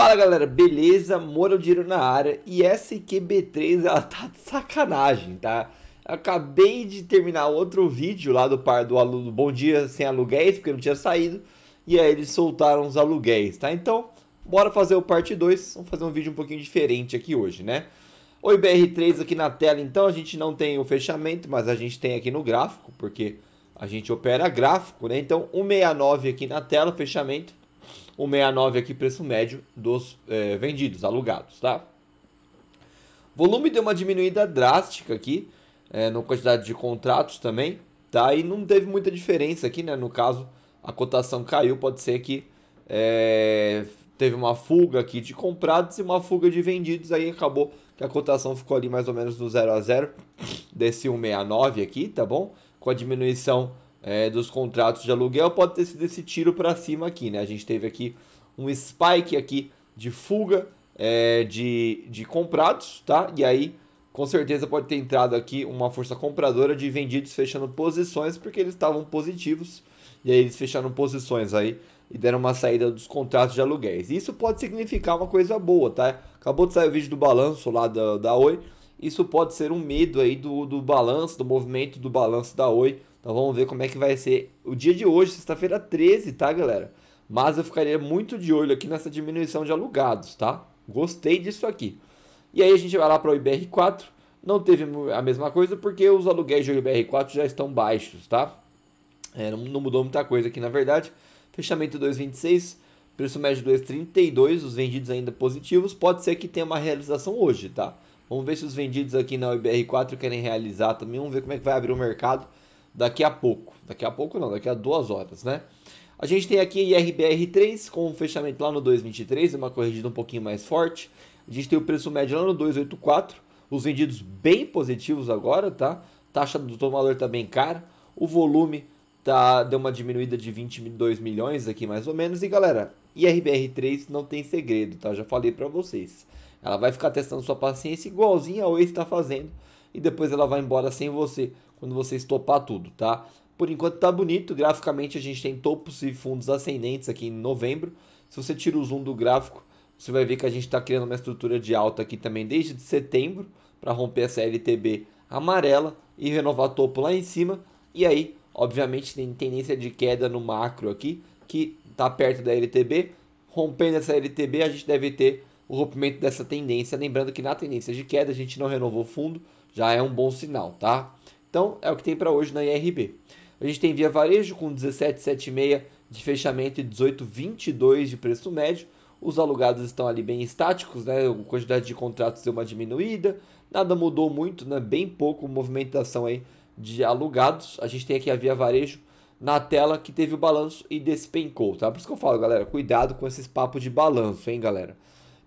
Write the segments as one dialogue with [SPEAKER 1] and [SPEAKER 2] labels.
[SPEAKER 1] Fala galera, beleza? Moro Dinheiro na área e essa IQB3 ela tá de sacanagem, tá? Acabei de terminar outro vídeo lá do par do aluno Bom Dia Sem Aluguéis, porque não tinha saído, e aí eles soltaram os aluguéis, tá? Então, bora fazer o parte 2, vamos fazer um vídeo um pouquinho diferente aqui hoje, né? Oi BR3 aqui na tela, então a gente não tem o fechamento, mas a gente tem aqui no gráfico, porque a gente opera gráfico, né? Então, 169 aqui na tela, fechamento 169 aqui, preço médio dos é, vendidos, alugados, tá? Volume deu uma diminuída drástica aqui, é, na quantidade de contratos também, tá? E não teve muita diferença aqui, né? No caso, a cotação caiu, pode ser que é, teve uma fuga aqui de comprados e uma fuga de vendidos, aí acabou que a cotação ficou ali mais ou menos do 0 a 0 desse 169 aqui, tá bom? Com a diminuição é, dos contratos de aluguel pode ter sido esse tiro para cima aqui, né? A gente teve aqui um spike aqui de fuga é, de, de comprados, tá? E aí, com certeza pode ter entrado aqui uma força compradora de vendidos fechando posições porque eles estavam positivos e aí eles fecharam posições aí e deram uma saída dos contratos de aluguéis. Isso pode significar uma coisa boa, tá? Acabou de sair o vídeo do balanço lá da, da Oi, isso pode ser um medo aí do, do balanço, do movimento do balanço da Oi. Então vamos ver como é que vai ser o dia de hoje, sexta-feira 13, tá, galera? Mas eu ficaria muito de olho aqui nessa diminuição de alugados, tá? Gostei disso aqui. E aí a gente vai lá para o IBR4. Não teve a mesma coisa porque os aluguéis do IBR4 já estão baixos, tá? É, não, não mudou muita coisa aqui, na verdade. Fechamento 226, preço médio 232, os vendidos ainda positivos. Pode ser que tenha uma realização hoje, tá? Vamos ver se os vendidos aqui na IBR4 querem realizar também. Vamos ver como é que vai abrir o mercado daqui a pouco. Daqui a pouco não, daqui a duas horas, né? A gente tem aqui a IRBR3 com o fechamento lá no 2,23, uma corrigida um pouquinho mais forte. A gente tem o preço médio lá no 2,84, os vendidos bem positivos agora, tá? Taxa do tomador tá bem cara, o volume tá deu uma diminuída de 22 milhões aqui mais ou menos e galera, IRBR3 não tem segredo, tá? Já falei para vocês. Ela vai ficar testando sua paciência igualzinho ao Waze está fazendo e depois ela vai embora sem você quando você estopar tudo, tá? Por enquanto tá bonito, graficamente a gente tem topos e fundos ascendentes aqui em novembro. Se você tira o zoom do gráfico, você vai ver que a gente está criando uma estrutura de alta aqui também desde setembro para romper essa LTB amarela e renovar topo lá em cima. E aí, obviamente, tem tendência de queda no macro aqui, que está perto da LTB. Rompendo essa LTB, a gente deve ter o rompimento dessa tendência. Lembrando que na tendência de queda a gente não renovou o fundo, já é um bom sinal, tá? Então é o que tem para hoje na IRB. A gente tem Via Varejo com 17,76 de fechamento e 18,22 de preço médio. Os alugados estão ali bem estáticos, né? A quantidade de contratos deu uma diminuída, nada mudou muito, né? Bem pouco movimentação aí de alugados. A gente tem aqui a Via Varejo na tela que teve o balanço e despencou, tá? Por isso que eu falo, galera, cuidado com esses papos de balanço, hein, galera?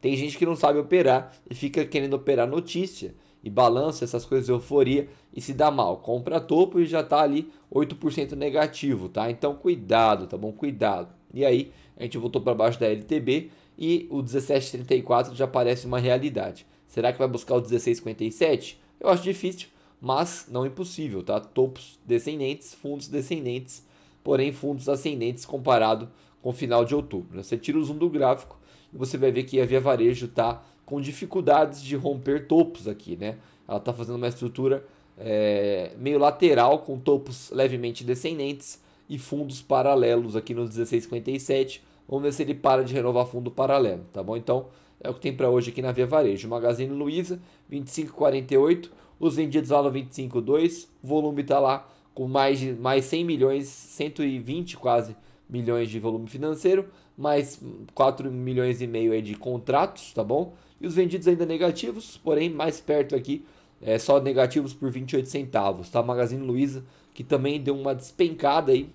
[SPEAKER 1] Tem gente que não sabe operar e fica querendo operar notícia e balança essas coisas de euforia e se dá mal. Compra topo e já está ali 8% negativo, tá? Então cuidado, tá bom? Cuidado. E aí, a gente voltou para baixo da LTB e o 1734 já parece uma realidade. Será que vai buscar o 1657? Eu acho difícil, mas não impossível, tá? Topos descendentes, fundos descendentes, porém fundos ascendentes comparado com o final de outubro. Você tira o zoom do gráfico, você vai ver que a Via Varejo está com dificuldades de romper topos aqui, né? Ela está fazendo uma estrutura é, meio lateral com topos levemente descendentes e fundos paralelos aqui no 1657. Vamos ver se ele para de renovar fundo paralelo, tá bom? Então é o que tem para hoje aqui na Via Varejo. Magazine Luiza 25,48, os vendidos lá no 25,2, o volume está lá com mais mais 100 milhões, 120 quase milhões de volume financeiro, mais 4 milhões e meio aí de contratos, tá bom? E os vendidos ainda negativos, porém mais perto aqui, é só negativos por 28 centavos, tá? Magazine Luiza, que também deu uma despencada aí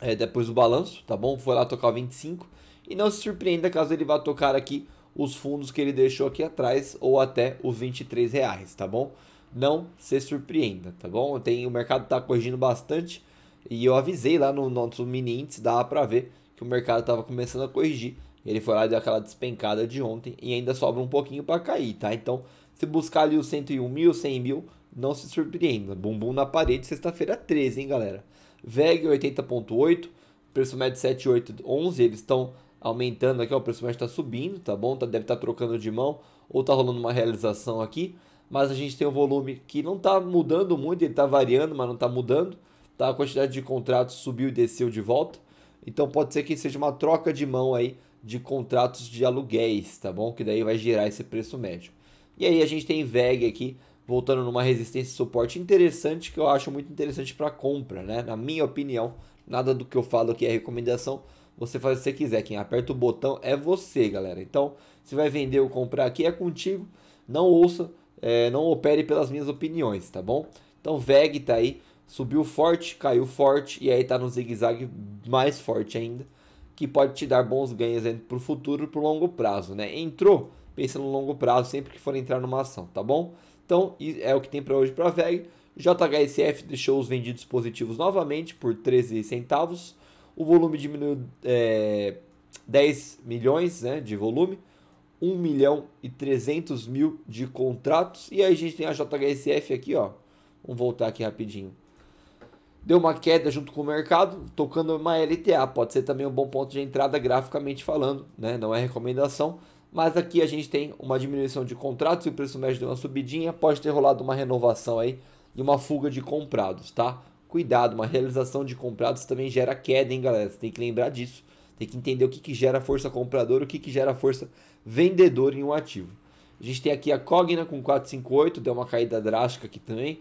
[SPEAKER 1] é, depois do balanço, tá bom? Foi lá tocar 25 e não se surpreenda caso ele vá tocar aqui os fundos que ele deixou aqui atrás ou até os 23 reais, tá bom? Não se surpreenda, tá bom? Tem, o mercado está corrigindo bastante, e eu avisei lá no nosso mini índice, dava para ver que o mercado estava começando a corrigir. Ele foi lá e deu aquela despencada de ontem e ainda sobra um pouquinho para cair, tá? Então, se buscar ali os 101 mil, 100 mil, não se surpreenda. Bumbum na parede, sexta-feira 13, hein, galera? VEG 80.8, preço médio 7,811, eles estão aumentando aqui, ó, o preço médio está subindo, tá bom? Tá, deve estar tá trocando de mão ou tá rolando uma realização aqui, mas a gente tem um volume que não tá mudando muito, ele tá variando, mas não tá mudando tá? A quantidade de contratos subiu e desceu de volta. Então pode ser que seja uma troca de mão aí de contratos de aluguéis, tá bom? Que daí vai gerar esse preço médio. E aí a gente tem VEG aqui voltando numa resistência e suporte interessante que eu acho muito interessante para compra, né? Na minha opinião, nada do que eu falo aqui é recomendação. Você faz o que você quiser, quem aperta o botão é você, galera. Então, se vai vender ou comprar aqui é contigo. Não ouça, é, não opere pelas minhas opiniões, tá bom? Então, VEG tá aí Subiu forte, caiu forte e aí está no zigue-zague mais forte ainda, que pode te dar bons ganhos para o futuro, para o longo prazo, né? Entrou, pensa no longo prazo sempre que for entrar numa ação, tá bom? Então, é o que tem para hoje para a VEG. JHSF deixou os vendidos positivos novamente por 13 centavos. O volume diminuiu é, 10 milhões né, de volume. 1 milhão e 300 mil de contratos. E aí a gente tem a JHSF aqui, ó. Vamos voltar aqui rapidinho deu uma queda junto com o mercado, tocando uma LTA. Pode ser também um bom ponto de entrada graficamente falando, né? não é recomendação. Mas aqui a gente tem uma diminuição de contratos e o preço médio deu uma subidinha. Pode ter rolado uma renovação aí e uma fuga de comprados, tá? Cuidado, uma realização de comprados também gera queda, hein, galera? Você tem que lembrar disso. Tem que entender o que, que gera força compradora, o que, que gera força vendedora em um ativo. A gente tem aqui a Cogna com 458, deu uma caída drástica aqui também,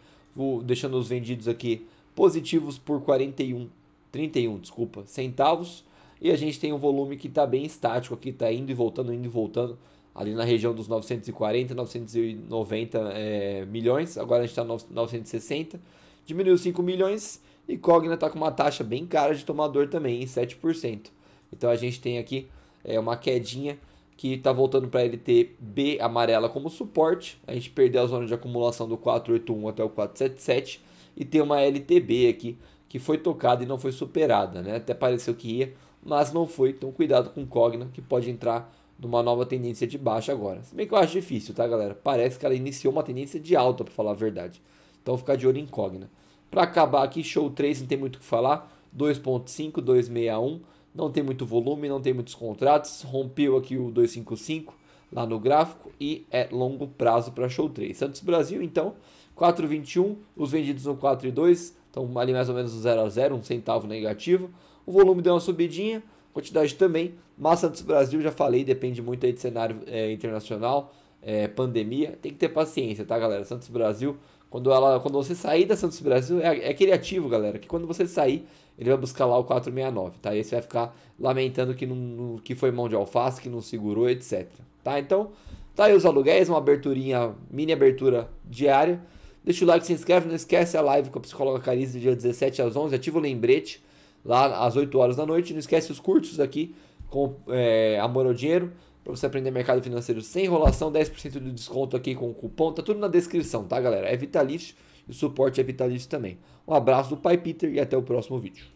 [SPEAKER 1] deixando os vendidos aqui positivos por 41, 31, desculpa, centavos. E a gente tem um volume que está bem estático aqui, está indo e voltando, indo e voltando, ali na região dos 940, 990 é, milhões. Agora a gente está 960, diminuiu 5 milhões. E Cogna está com uma taxa bem cara de tomador também, em 7%. Então a gente tem aqui é, uma quedinha que está voltando para a LTB B amarela como suporte. A gente perdeu a zona de acumulação do 481 até o 477 e tem uma LTB aqui que foi tocada e não foi superada, né? Até pareceu que ia, mas não foi. Então cuidado com o Cogna que pode entrar numa nova tendência de baixa agora. Se bem que eu acho difícil, tá, galera? Parece que ela iniciou uma tendência de alta, para falar a verdade. Então ficar de olho em Cogna. Para acabar aqui, show 3, não tem muito o que falar. 2.5, 261, não tem muito volume, não tem muitos contratos. Rompeu aqui o 255 lá no gráfico e é longo prazo para show 3. Santos Brasil, então, 4,21, os vendidos no 4,2, então ali mais ou menos um 0 a 0, um centavo negativo. O volume deu uma subidinha, quantidade também, mas Santos Brasil, já falei, depende muito aí de cenário é, internacional, é, pandemia, tem que ter paciência, tá galera? Santos Brasil, quando, ela, quando você sair da Santos Brasil, é, é aquele ativo, galera, que quando você sair, ele vai buscar lá o 469, tá? E aí você vai ficar lamentando que, não, que foi mão de alface, que não segurou, etc. Tá? Então, tá aí os aluguéis, uma aberturinha, mini abertura diária. Deixa o like, se inscreve, não esquece a live com a psicóloga Carice, dia 17 às 11. Ativa o lembrete lá às 8 horas da noite. Não esquece os cursos aqui com é, Amor ao Dinheiro, para você aprender mercado financeiro sem enrolação. 10% de desconto aqui com o cupom. Tá tudo na descrição, tá, galera? É vitalício e o suporte é vitalício também. Um abraço do Pai Peter e até o próximo vídeo.